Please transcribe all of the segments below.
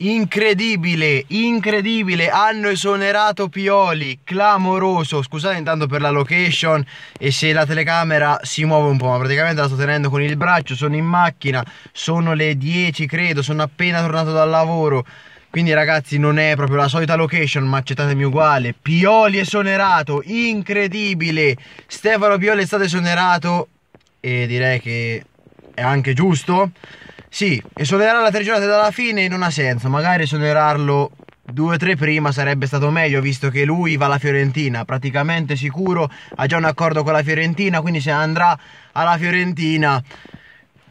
Incredibile, incredibile, hanno esonerato Pioli, clamoroso, scusate intanto per la location e se la telecamera si muove un po', ma praticamente la sto tenendo con il braccio, sono in macchina, sono le 10 credo, sono appena tornato dal lavoro, quindi ragazzi non è proprio la solita location ma accettatemi uguale, Pioli esonerato, incredibile, Stefano Pioli è stato esonerato e direi che è anche giusto, sì, esonerare alla tergiorata dalla fine non ha senso, magari esonerarlo due o tre prima sarebbe stato meglio visto che lui va alla Fiorentina, praticamente sicuro, ha già un accordo con la Fiorentina, quindi se andrà alla Fiorentina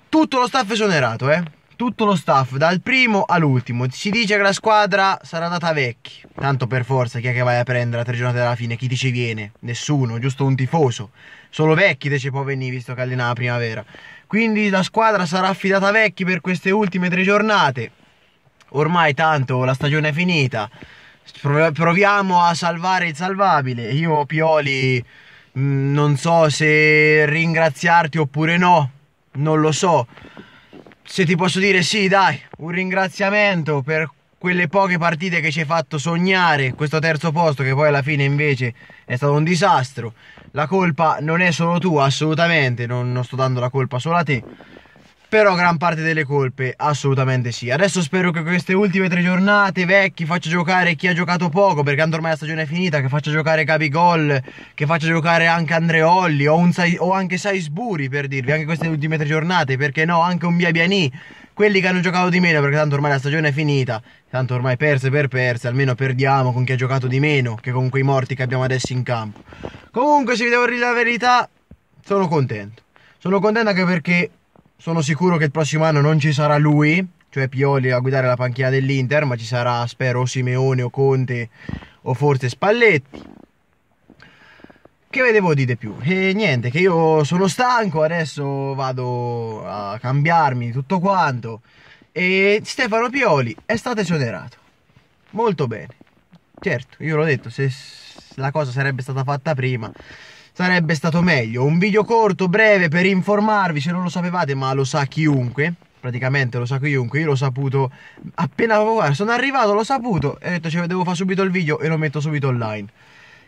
tutto lo staff esonerato, eh tutto lo staff, dal primo all'ultimo. Si dice che la squadra sarà andata a vecchi. Tanto per forza, chi è che vai a prendere a tre giornate dalla fine? Chi ti ci viene? Nessuno, giusto un tifoso. Solo vecchi te ci può venire, visto che allenava la primavera. Quindi la squadra sarà affidata a vecchi per queste ultime tre giornate. Ormai tanto la stagione è finita. Proviamo a salvare il salvabile. Io, Pioli, mm, non so se ringraziarti oppure no. Non lo so se ti posso dire sì, dai, un ringraziamento per quelle poche partite che ci hai fatto sognare questo terzo posto che poi alla fine invece è stato un disastro. La colpa non è solo tua, assolutamente, non, non sto dando la colpa solo a te. Però gran parte delle colpe assolutamente sì. Adesso spero che queste ultime tre giornate vecchi faccia giocare chi ha giocato poco, perché tanto ormai la stagione è finita, che faccia giocare Gabigol, che faccia giocare anche Andreolli o, un, o anche Saisburi per dirvi, anche queste ultime tre giornate, perché no, anche un Biabiani. Quelli che hanno giocato di meno, perché tanto ormai la stagione è finita, tanto ormai perse per perse, almeno perdiamo con chi ha giocato di meno che con quei morti che abbiamo adesso in campo. Comunque, se vi devo dire la verità, sono contento. Sono contento anche perché sono sicuro che il prossimo anno non ci sarà lui, cioè Pioli a guidare la panchina dell'Inter, ma ci sarà spero Simeone o Conte o forse Spalletti. Che vedevo di più? E niente, che io sono stanco, adesso vado a cambiarmi tutto quanto. E Stefano Pioli è stato esonerato. Molto bene. Certo, io l'ho detto, se la cosa sarebbe stata fatta prima sarebbe stato meglio. Un video corto, breve, per informarvi, se non lo sapevate, ma lo sa chiunque. Praticamente lo sa chiunque, io l'ho saputo appena sono arrivato, l'ho saputo e ho detto, cioè, devo fare subito il video e lo metto subito online.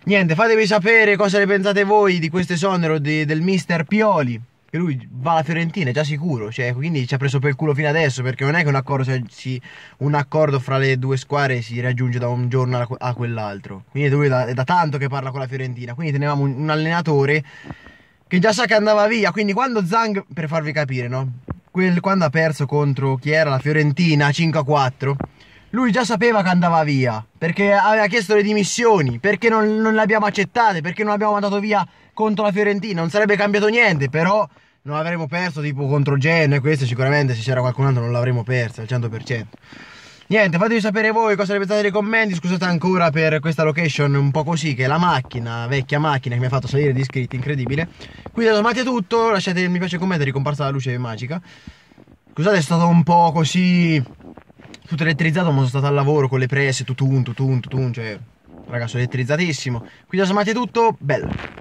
Niente, fatemi sapere cosa ne pensate voi di questo esonero di, del mister Pioli che lui va alla Fiorentina, è già sicuro, cioè, quindi ci ha preso per il culo fino adesso, perché non è che un accordo, cioè, si, un accordo fra le due squadre si raggiunge da un giorno a, a quell'altro, quindi lui è da, è da, tanto che parla con la Fiorentina, quindi tenevamo un, un, allenatore che già sa che andava via, quindi quando Zang, per farvi capire, no? Quel, quando ha perso contro chi era la Fiorentina 5-4, lui già sapeva che andava via, perché aveva chiesto le dimissioni, perché non, non le abbiamo accettate, perché non abbiamo mandato via contro la Fiorentina, non sarebbe cambiato niente, però non avremmo perso tipo contro Genoa e questo sicuramente se c'era qualcun altro non l'avremmo persa al 100%. Niente, fatemi sapere voi cosa ne pensate nei commenti, scusate ancora per questa location un po' così che è la macchina, vecchia macchina che mi ha fatto salire di iscritti, incredibile. Quindi domani è tutto, lasciate il mi piace e commento, è ricomparsa la luce magica. Scusate, è stato un po' così tutto elettrizzato, ma sono stato al lavoro con le presse, tutun, tutun, tutun, cioè ragazzi sono elettrizzatissimo. Quindi domani è tutto, bello.